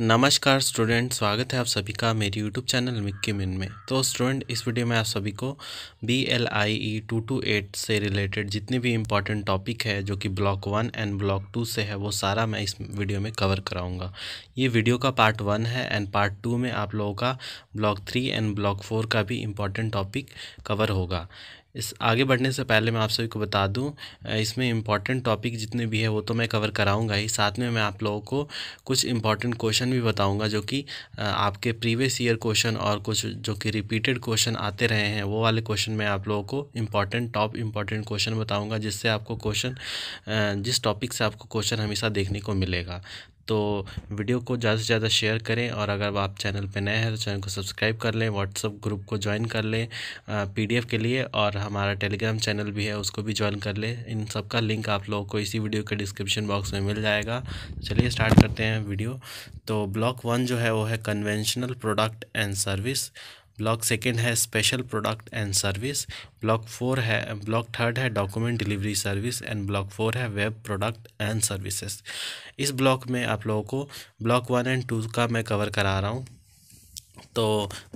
नमस्कार स्टूडेंट स्वागत है आप सभी का मेरी यूट्यूब चैनल मिक्की मिन में तो स्टूडेंट इस वीडियो में आप सभी को B L I E two two eight से रिलेटेड जितने भी इम्पॉर्टेंट टॉपिक है जो कि block one and block two से है वो सारा मैं इस वीडियो में कवर कराऊंगा ये वीडियो का पार्ट वन है एंड पार्ट टू में आप लोगों का block three and block four का भी इम्पॉर्टेंट टॉपिक कवर होगा इस आगे बढ़ने से पहले मैं आप सभी को बता दूं इसमें इम्पॉर्टेंट टॉपिक जितने भी है वो तो मैं कवर कराऊंगा ही साथ में मैं आप लोगों को कुछ इम्पॉर्टेंट क्वेश्चन भी बताऊंगा जो कि आपके प्रीवियस ईयर क्वेश्चन और कुछ जो कि रिपीटेड क्वेश्चन आते रहे हैं वो वाले क्वेश्चन मैं आप लोगों को इम्पॉर्टेंट टॉप इम्पॉर्टेंट क्वेश्चन बताऊँगा जिससे आपको क्वेश्चन जिस टॉपिक से आपको क्वेश्चन हमेशा देखने को मिलेगा तो वीडियो को ज़्यादा से ज़्यादा शेयर करें और अगर आप चैनल पर नए हैं तो चैनल को सब्सक्राइब कर लें व्हाट्सअप ग्रुप को ज्वाइन कर लें पीडीएफ के लिए और हमारा टेलीग्राम चैनल भी है उसको भी ज्वाइन कर लें इन सब का लिंक आप लोगों को इसी वीडियो के डिस्क्रिप्शन बॉक्स में मिल जाएगा चलिए स्टार्ट करते हैं वीडियो तो ब्लॉक वन जो है वो है conventional product and service block second है special product and service block four है ब्लॉक थर्ड है document delivery service and block four है वेब प्रोडक्ट एंड सर्विसेज इस ब्लॉक में आप लोगों को ब्लॉक वन एंड टू का मैं कवर करा रहा हूँ तो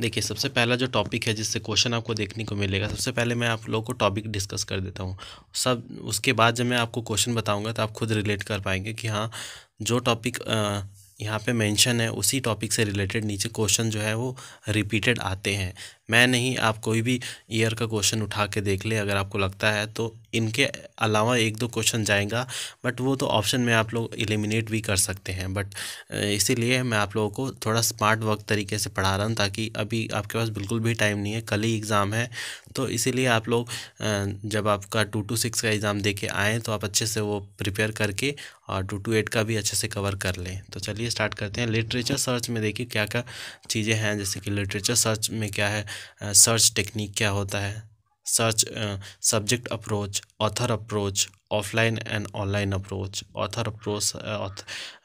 देखिए सबसे पहला जो टॉपिक है जिससे क्वेश्चन आपको देखने को मिलेगा सबसे पहले मैं आप लोगों को टॉपिक डिस्कस कर देता हूँ सब उसके बाद जब मैं आपको क्वेश्चन बताऊँगा तो आप खुद रिलेट कर पाएंगे कि हाँ जो टॉपिक यहाँ पे मेंशन है उसी टॉपिक से रिलेटेड नीचे क्वेश्चन जो है वो रिपीटेड आते हैं मैं नहीं आप कोई भी ईयर का क्वेश्चन उठा के देख ले अगर आपको लगता है तो इनके अलावा एक दो क्वेश्चन जाएगा बट वो तो ऑप्शन में आप लोग एलिमिनेट भी कर सकते हैं बट इसीलिए मैं आप लोगों को थोड़ा स्मार्ट वर्क तरीके से पढ़ा रहा हूँ ताकि अभी आपके पास बिल्कुल भी टाइम नहीं है कल ही एग्ज़ाम है तो इसीलिए आप लोग जब आपका टू टू सिक्स का एग्ज़ाम दे के आएँ तो आप अच्छे से वो प्रिपेयर करके और टू टू एट का भी अच्छे से कवर कर लें तो चलिए स्टार्ट करते हैं लिटरेचर सर्च में देखिए क्या क्या चीज़ें हैं जैसे कि लिटरेचर सर्च में क्या है सर्च टेक्निक क्या होता है search subject approach author approach offline and online approach author approach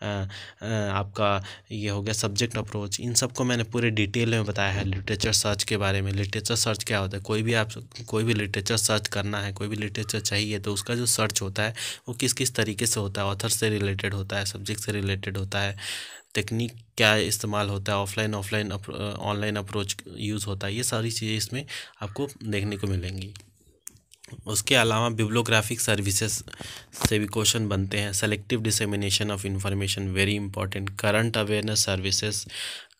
आपका ये हो गया सब्जेक्ट अप्रोच इन सब को मैंने पूरे डिटेल में बताया है लिटरेचर सर्च के बारे में लिटरेचर सर्च क्या होता है कोई भी आप कोई भी लिटरेचर सर्च करना है कोई भी लिटरेचर चाहिए तो उसका जो सर्च होता है वो किस किस तरीके से होता है ऑथर से रिलेटेड होता है सब्जेक्ट से रिलेटेड होता है टेक्निक क्या इस्तेमाल होता है offline offline online approach use होता है ये सारी चीज़ें इसमें आपको देखने को मिलेंगी उसके अलावा बिब्लोग्राफिक सर्विसेज से भी क्वेश्चन बनते हैं selective dissemination of information very important current awareness services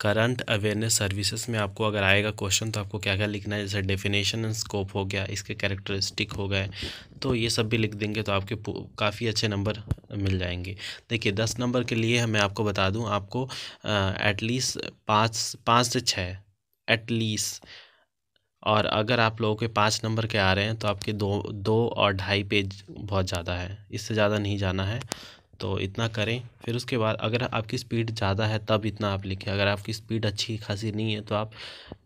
current awareness services में आपको अगर आएगा क्वेश्चन तो आपको क्या क्या लिखना है जैसे डेफिनेशन एंड स्कोप हो गया इसके कैरेक्टरिस्टिक हो गए तो ये सब भी लिख देंगे तो आपके काफ़ी अच्छे नंबर मिल जाएंगे देखिए दस नंबर के लिए मैं आपको बता दूँ आपको एटलीस्ट पाँच पाँच से छः एटलीस्ट और अगर आप लोगों के पाँच नंबर के आ रहे हैं तो आपके दो दो और ढाई पेज बहुत ज़्यादा है इससे ज़्यादा नहीं जाना है तो इतना करें फिर उसके बाद अगर आपकी स्पीड ज़्यादा है तब इतना आप लिखें अगर आपकी स्पीड अच्छी खासी नहीं है तो आप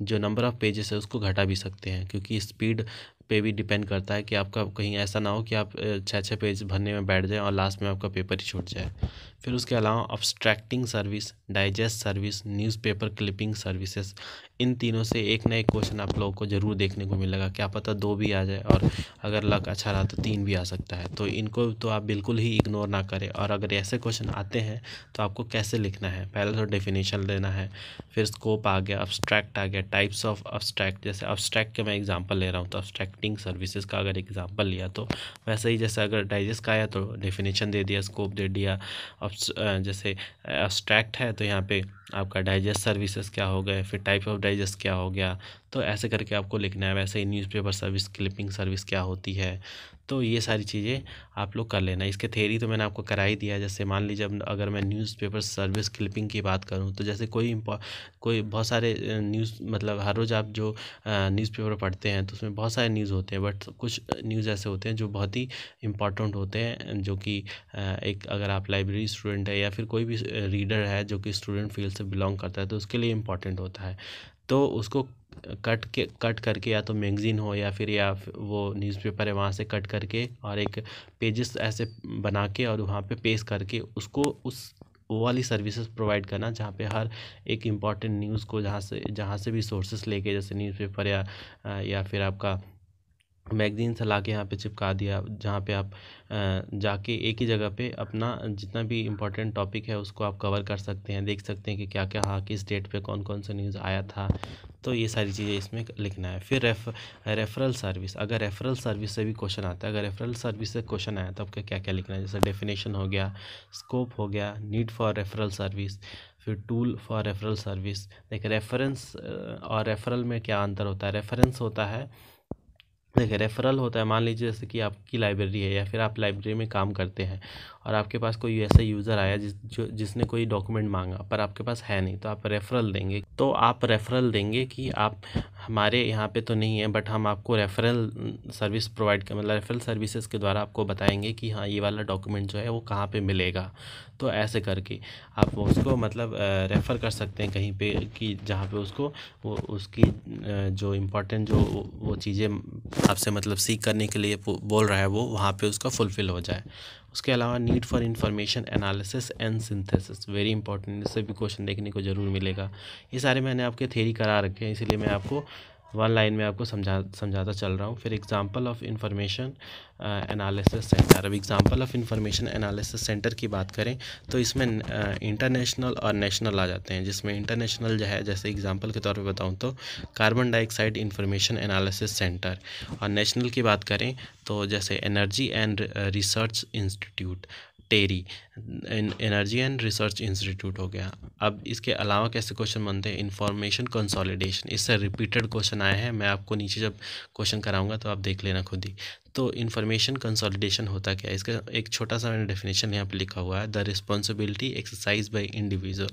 जो नंबर ऑफ़ पेजेस है उसको घटा भी सकते हैं क्योंकि स्पीड पे भी डिपेंड करता है कि आपका कहीं ऐसा ना हो कि आप छः छः पेज भरने में बैठ जाएं और लास्ट में आपका पेपर ही छूट जाए फिर उसके अलावा abstracting service digest service newspaper clipping services इन तीनों से एक ना एक क्वेश्चन आप लोगों को ज़रूर देखने को मिलेगा क्या पता दो भी आ जाए और अगर लक अच्छा रहा तो तीन भी आ सकता है तो इनको तो आप बिल्कुल ही इग्नोर ना करें और अगर ऐसे क्वेश्चन आते हैं तो आपको कैसे लिखना है पहले तो डेफिनेशन लेना है फिर स्कोप आ गया अब्स्ट्रैक्ट आ गया टाइप्स ऑफ अब्स्ट्रैक्ट जैसे अब्स्ट्रैक्ट के मैं एग्जाम्पल ले रहा हूँ तो अब्स्ट्रैक्टिंग सर्विसेज का अगर एग्जाम्पल लिया तो वैसे ही जैसे अगर डाइजेस्ट का आया तो डेफिनेशन दे दिया स्कोप दे दिया जैसे अब्स्ट्रैक्ट है तो यहाँ पे आपका डाइजेस्ट सर्विसेज क्या हो गए फिर टाइप ऑफ डाइजेस्ट क्या हो गया तो ऐसे करके आपको लिखना है वैसे ही न्यूज़पेपर सर्विस क्लिपिंग सर्विस क्या होती है तो ये सारी चीज़ें आप लोग कर लेना इसके थेरी तो मैंने आपको करा ही दिया जैसे मान लीजिए अब अगर मैं न्यूज़पेपर सर्विस क्लिपिंग की बात करूँ तो जैसे कोई कोई बहुत सारे न्यूज़ मतलब हर रोज़ आप जो न्यूज़पेपर पढ़ते हैं तो उसमें बहुत सारे न्यूज़ होते हैं बट कुछ न्यूज़ ऐसे होते हैं जो बहुत ही इंपॉर्टेंट होते हैं जो कि एक अगर आप लाइब्रेरी स्टूडेंट है या फिर कोई भी रीडर है जो कि स्टूडेंट फील्ड से बिलोंग करता है तो उसके लिए इम्पॉर्टेंट होता है तो उसको कट के कट करके या तो मैगज़ीन हो या फिर या वो न्यूज़पेपर है वहाँ से कट करके और एक पेजेस ऐसे बना के और वहाँ पे पेश करके उसको उस वो वाली सर्विसेज प्रोवाइड करना जहाँ पे हर एक इम्पॉर्टेंट न्यूज़ को जहाँ से जहाँ से भी सोर्सेस लेके जैसे न्यूज़पेपर या या फिर आपका मैगजीन से ला के यहाँ पर चिपका दिया जहाँ पे आप जाके एक ही जगह पे अपना जितना भी इम्पोर्टेंट टॉपिक है उसको आप कवर कर सकते हैं देख सकते हैं कि क्या क्या हाँ किस डेट पे कौन कौन सा न्यूज़ आया था तो ये सारी चीज़ें इसमें लिखना है फिर रेफ रेफरल सर्विस अगर रेफरल सर्विस से भी क्वेश्चन आता है अगर रेफरल सर्विस से क्वेश्चन आया तो आपका क्या क्या लिखना है जैसे डेफिनेशन हो गया स्कोप हो गया नीड फॉर रेफरल सर्विस फिर टूल फॉर रेफरल सर्विस देखिए रेफरेंस और रेफरल में क्या अंतर होता है रेफरेंस होता है देखिए रेफरल होता है मान लीजिए जैसे कि आपकी लाइब्रेरी है या फिर आप लाइब्रेरी में काम करते हैं और आपके पास कोई ऐसा यूज़र आया जिस जो जिसने कोई डॉक्यूमेंट मांगा पर आपके पास है नहीं तो आप रेफरल देंगे तो आप रेफरल देंगे कि आप हमारे यहाँ पे तो नहीं है बट हम आपको रेफरल सर्विस प्रोवाइड कर मतलब रेफरल सर्विसेज के द्वारा आपको बताएंगे कि हाँ ये वाला डॉक्यूमेंट जो है वो कहाँ पर मिलेगा तो ऐसे करके आप उसको मतलब रेफ़र कर सकते हैं कहीं पर कि जहाँ पर उसको वो उसकी जो इम्पोर्टेंट जो वो चीज़ें आपसे मतलब सीख करने के लिए बोल रहा है वो वहाँ पे उसका फुलफिल हो जाए उसके अलावा need for information analysis and synthesis very important इससे भी क्वेश्चन देखने को ज़रूर मिलेगा ये सारे मैंने आपके थेरी करा रखे हैं इसीलिए मैं आपको वन लाइन में आपको समझा समझाता चल रहा हूँ फिर example of information analysis centre अब example of information analysis centre की बात करें तो इसमें इंटरनेशनल uh, और नेशनल आ जाते हैं जिसमें इंटरनेशनल जो है जैसे एग्जांपल के तौर पे बताऊँ तो carbon dioxide information analysis centre और नेशनल की बात करें तो जैसे energy and research institute TERI energy and research institute हो गया अब इसके अलावा कैसे क्वेश्चन बनते हैं इन्फॉर्मेशन कंसोलिडेशन इससे रिपीटेड क्वेश्चन आया है मैं आपको नीचे जब क्वेश्चन कराऊंगा तो आप देख लेना खुद ही तो इन्फॉर्मेशन कंसोलिडेशन होता क्या है इसका एक छोटा सा मैंने डेफिनेशन यहाँ पर लिखा हुआ है the responsibility exercise by individual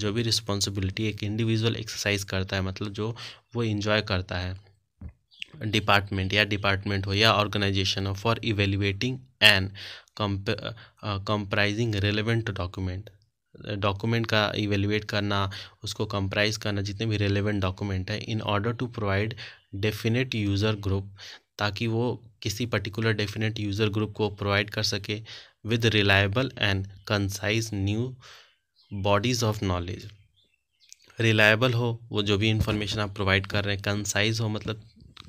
जो भी रिस्पॉन्सिबिलिटी एक इंडिविजुअल एक्सरसाइज करता है मतलब जो वो इन्जॉय करता है डिपार्टमेंट या डिपार्टमेंट हो या ऑर्गेनाइजेशन हो for evaluating and comprising relevant document document का इवेल्युएट करना उसको कंप्राइज करना जितने भी रेलेवेंट डॉक्यूमेंट है in order to provide definite user group ताकि वो किसी पर्टिकुलर डेफिनेट यूज़र ग्रुप को प्रोवाइड कर सके with reliable and concise new bodies of knowledge reliable हो वो जो भी इंफॉर्मेशन आप प्रोवाइड कर रहे हैं कंसाइज हो मतलब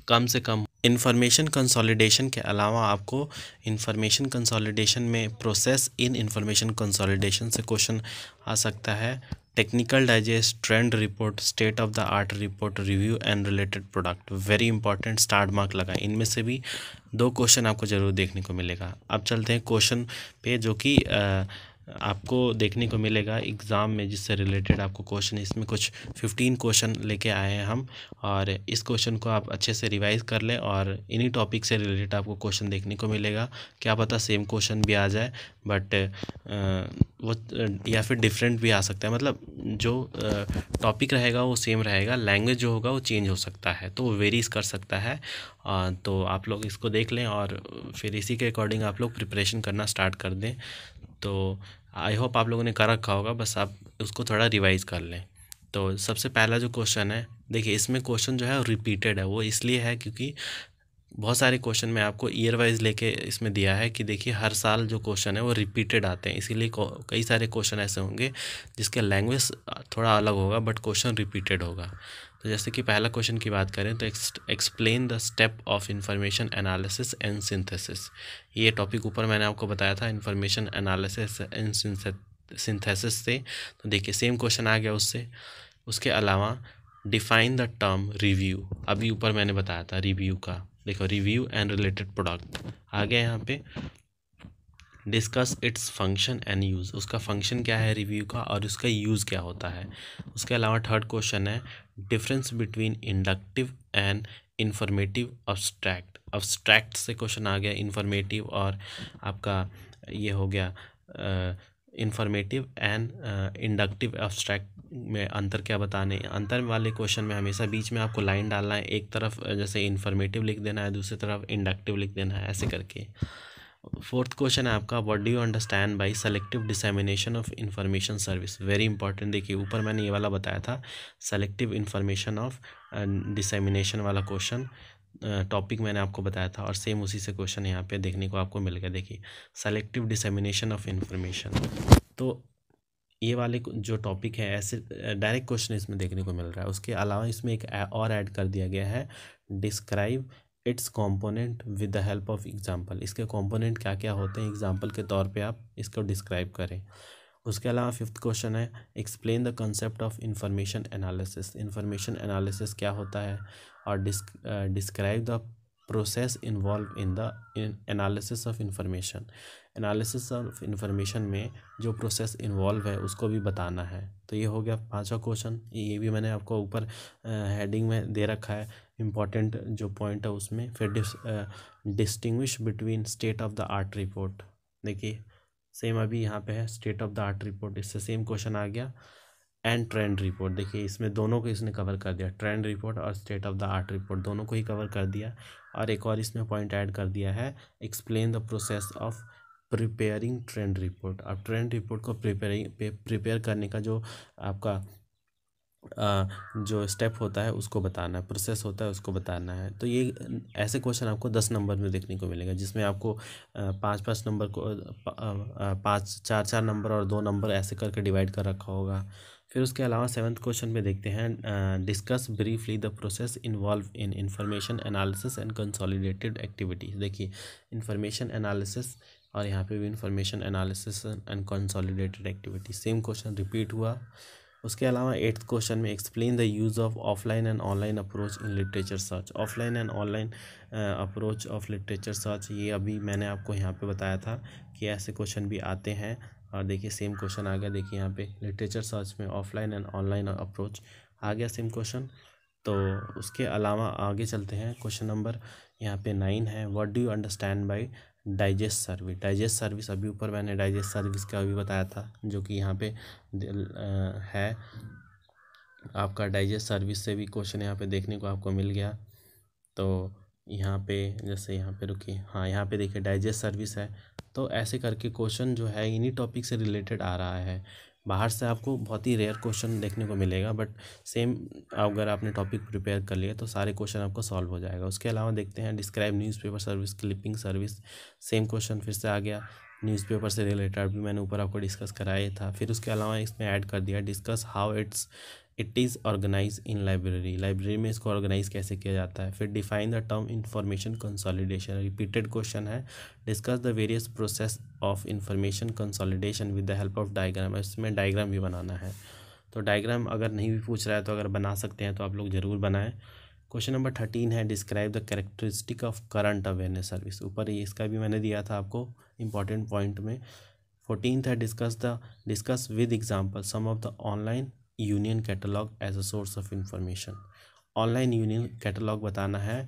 कम से कम इन्फॉर्मेशन कंसोलिडेशन के अलावा आपको इन्फॉर्मेशन कंसोलिडेशन में प्रोसेस इन इन्फॉर्मेशन कंसोलिडेशन से क्वेश्चन आ सकता है technical digest trend report state of the art report review and related product very important start mark लगा इनमें से भी दो क्वेश्चन आपको ज़रूर देखने को मिलेगा अब चलते हैं क्वेश्चन पे जो कि आपको देखने को मिलेगा एग्ज़ाम में जिससे रिलेटेड आपको क्वेश्चन इसमें कुछ फिफ्टीन क्वेश्चन लेके आए हैं हम और इस क्वेश्चन को आप अच्छे से रिवाइज कर लें और इन्हीं टॉपिक से रिलेटेड आपको क्वेश्चन देखने को मिलेगा क्या पता सेम क्वेश्चन भी आ जाए बट वो या फिर डिफरेंट भी आ सकता है मतलब जो टॉपिक रहेगा वो सेम रहेगा लैंग्वेज जो होगा वो चेंज हो सकता है तो वो वेरीज कर सकता है तो आप लोग इसको देख लें और फिर इसी के अकॉर्डिंग आप लोग प्रिपरेशन करना स्टार्ट कर दें तो आई होप आप लोगों ने कर रखा होगा बस आप उसको थोड़ा रिवाइज कर लें तो सबसे पहला जो क्वेश्चन है देखिए इसमें क्वेश्चन जो है रिपीटेड है वो इसलिए है क्योंकि बहुत सारे क्वेश्चन मैं आपको ईयर वाइज लेके इसमें दिया है कि देखिए हर साल जो क्वेश्चन है वो रिपीटेड आते हैं इसीलिए कई सारे क्वेश्चन ऐसे होंगे जिसका लैंग्वेज थोड़ा अलग होगा बट क्वेश्चन रिपीटेड होगा तो जैसे कि पहला क्वेश्चन की बात करें तो explain the step of information analysis and synthesis ये टॉपिक ऊपर मैंने आपको बताया था इन्फॉर्मेशन एनालिसिस एंड सिंथेसिस से तो देखिए सेम क्वेश्चन आ गया उससे उसके अलावा डिफाइन द टर्म रिव्यू अभी ऊपर मैंने बताया था रिव्यू का देखो रिव्यू एंड रिलेटेड प्रोडक्ट आ गया यहाँ पे discuss its function and use उसका फंक्शन क्या है रिव्यू का और उसका यूज़ क्या होता है उसके अलावा थर्ड क्वेश्चन है difference between inductive and informative abstract abstract से क्वेश्चन आ गया इन्फॉर्मेटिव और आपका ये हो गया इन्फॉर्मेटिव एंड इंडक्टिव एब्स्ट्रैक्ट में अंतर क्या बताने अंतर वाले क्वेश्चन में हमेशा बीच में आपको लाइन डालना है एक तरफ जैसे इन्फॉर्मेटिव लिख देना है दूसरी तरफ इंडक्टिव लिख देना है ऐसे करके फोर्थ क्वेश्चन है आपका what do you understand by selective dissemination of information service very important देखिए ऊपर मैंने ये वाला बताया था सेलेक्टिव इन्फॉर्मेशन ऑफ डिसेमिनेशन वाला क्वेश्चन टॉपिक मैंने आपको बताया था और सेम उसी से क्वेश्चन यहाँ पे देखने को आपको मिल गया देखिए सेलेक्टिव डिसेमिनेशन ऑफ इन्फॉर्मेशन तो ये वाले जो टॉपिक है ऐसे डायरेक्ट क्वेश्चन इसमें देखने को मिल रहा है उसके अलावा इसमें एक और ऐड कर दिया गया है describe its component with the help of example इसके कॉम्पोनेंट क्या क्या होते हैं एग्जाम्पल के तौर पर आप इसको डिस्क्राइब करें उसके अलावा फिफ्थ क्वेश्चन है explain the concept of information analysis information analysis क्या होता है और describe the process involve in the analysis of information analysis of information में जो प्रोसेस इन्वॉल्व है उसको भी बताना है तो ये हो गया पांचवा क्वेश्चन ये भी मैंने आपको ऊपर हेडिंग में दे रखा है इम्पॉर्टेंट जो पॉइंट है उसमें फिर distinguish between state of the art report देखिए सेम अभी यहाँ पे है state of the art report इससे सेम क्वेश्चन आ गया एंड ट्रेंड रिपोर्ट देखिए इसमें दोनों को इसने कवर कर दिया ट्रेंड रिपोर्ट और state of the art report दोनों को ही कवर कर दिया और एक और इसमें पॉइंट ऐड कर दिया है explain the process of preparing trend report अब ट्रेंड रिपोर्ट को प्रिपेयरिंग प्रिपेयर करने का जो आपका जो स्टेप होता है उसको बताना है प्रोसेस होता है उसको बताना है तो ये ऐसे क्वेश्चन आपको दस नंबर में देखने को मिलेगा जिसमें आपको पाँच पाँच नंबर को पाँच चार चार नंबर और दो नंबर ऐसे करके डिवाइड कर रखा होगा फिर उसके अलावा सेवन्थ क्वेश्चन में देखते हैं discuss briefly the process involve in information analysis and consolidated activities देखिए इंफॉर्मेशन एनालिसिस और यहाँ पे भी information analysis and consolidated activity same question repeat हुआ उसके अलावा एट्थ क्वेश्चन में explain the use of offline and online approach in literature search offline and online approach of literature search ये अभी मैंने आपको यहाँ पे बताया था कि ऐसे क्वेश्चन भी आते हैं और देखिए सेम क्वेश्चन आ गया देखिए यहाँ पे लिटरेचर सर्च में ऑफलाइन एंड ऑनलाइन अप्रोच आ गया सेम क्वेश्चन तो उसके अलावा आगे चलते हैं क्वेश्चन नंबर यहाँ पे नाइन है what do you understand by digest service digest service अभी ऊपर मैंने डाइजेस्ट सर्विस का अभी बताया था जो कि यहाँ पे है आपका डाइजेस्ट सर्विस से भी क्वेश्चन यहाँ पे देखने को आपको मिल गया तो यहाँ पे जैसे यहाँ पे रुकिए हाँ यहाँ पे देखिए डाइजेस्ट सर्विस है तो ऐसे करके क्वेश्चन जो है इन्हीं टॉपिक से रिलेटेड आ रहा है बाहर से आपको बहुत ही रेयर क्वेश्चन देखने को मिलेगा बट सेम अगर आपने टॉपिक प्रिपेयर कर लिया तो सारे क्वेश्चन आपको सॉल्व हो जाएगा उसके अलावा देखते हैं describe newspaper service clipping service same question फिर से आ गया न्यूज़पेपर से रिलेटेड भी मैंने ऊपर आपको डिस्कस कराया था फिर उसके अलावा इसमें ऐड कर दिया discuss how its it is organise in library library में इसको ऑर्गेनाइज कैसे किया जाता है फिर define the term information consolidation repeated question है discuss the various process of information consolidation with the help of diagram इसमें डायग्राम भी बनाना है तो डायग्राम अगर नहीं भी पूछ रहा है तो अगर बना सकते हैं तो आप लोग ज़रूर बनाएं क्वेश्चन नंबर थर्टीन है describe the characteristic of current awareness service ऊपर इसका भी मैंने दिया था आपको इंपॉर्टेंट पॉइंट में फोर्टीन है discuss the discuss with example some of the online union catalogue as a source of information online union catalogue बताना है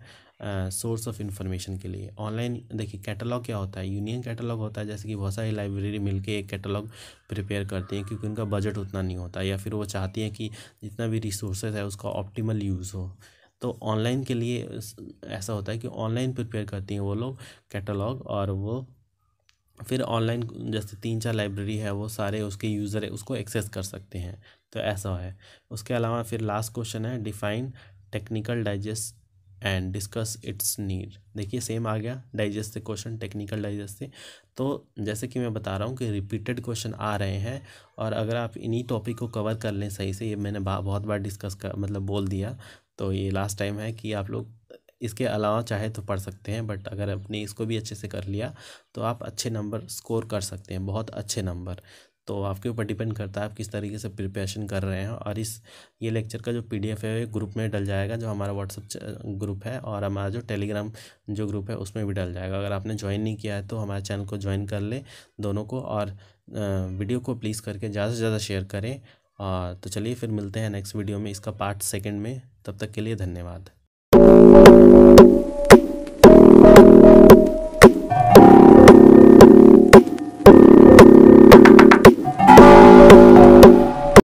सोर्स ऑफ इन्फॉर्मेशन के लिए ऑनलाइन देखिए कैटलॉग क्या होता है यूनियन कैटलॉग होता है जैसे कि बहुत सारी लाइब्रेरी मिलके एक कैटलॉग प्रिपेयर करती हैं क्योंकि उनका बजट उतना नहीं होता या फिर वो चाहती हैं कि जितना भी रिसोर्सेज है उसका ऑप्टिमल यूज़ हो तो ऑनलाइन के लिए ऐसा होता है कि ऑनलाइन प्रिपेयर करती हैं वो लोग कैटलॉग और वो फिर ऑनलाइन जैसे तीन चार लाइब्रेरी है वो सारे उसके यूज़र है उसको एक्सेस कर सकते हैं तो ऐसा है उसके अलावा फिर लास्ट क्वेश्चन है define technical digest and discuss its need देखिए सेम आ गया डाइजेस्ट से क्वेश्चन टेक्निकल डाइजेस्ट से तो जैसे कि मैं बता रहा हूँ कि रिपीटेड क्वेश्चन आ रहे हैं और अगर आप इन्हीं टॉपिक को कवर कर लें सही से ये मैंने बहुत बार डिस्कस कर मतलब बोल दिया तो ये लास्ट टाइम है कि आप लोग इसके अलावा चाहे तो पढ़ सकते हैं बट अगर आपने इसको भी अच्छे से कर लिया तो आप अच्छे नंबर स्कोर कर सकते हैं बहुत अच्छे नंबर तो आपके ऊपर डिपेंड करता है आप किस तरीके से प्रिपरेशन कर रहे हैं और इस ये लेक्चर का जो एफ है ग्रुप में डल जाएगा जो हमारा व्हाट्सअप ग्रुप है और हमारा जो टेलीग्राम जो ग्रुप है उसमें भी डल जाएगा अगर आपने ज्वाइन नहीं किया है तो हमारे चैनल को ज्वाइन कर लें दोनों को और वीडियो को प्लीज़ करके ज़्यादा से ज़्यादा शेयर करें और तो चलिए फिर मिलते हैं नेक्स्ट वीडियो में इसका पार्ट सेकेंड में तब तक के लिए धन्यवाद